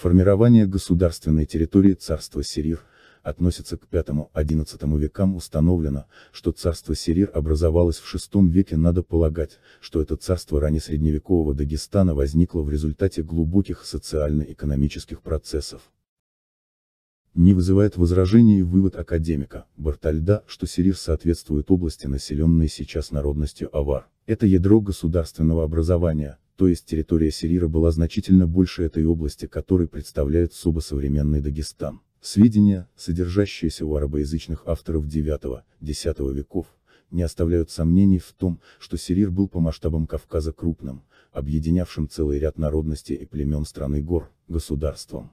Формирование государственной территории царства Сирир относится к V-XI векам установлено, что царство Сирир образовалось в VI веке надо полагать, что это царство раннесредневекового Дагестана возникло в результате глубоких социально-экономических процессов. Не вызывает возражений вывод академика, Бартальда, что Сирир соответствует области населенной сейчас народностью Авар. Это ядро государственного образования, то есть территория Селира была значительно больше этой области, которой представляет собой современный Дагестан. Сведения, содержащиеся у арабоязычных авторов IX-X веков, не оставляют сомнений в том, что Сирир был по масштабам Кавказа крупным, объединявшим целый ряд народностей и племен страны гор, государством.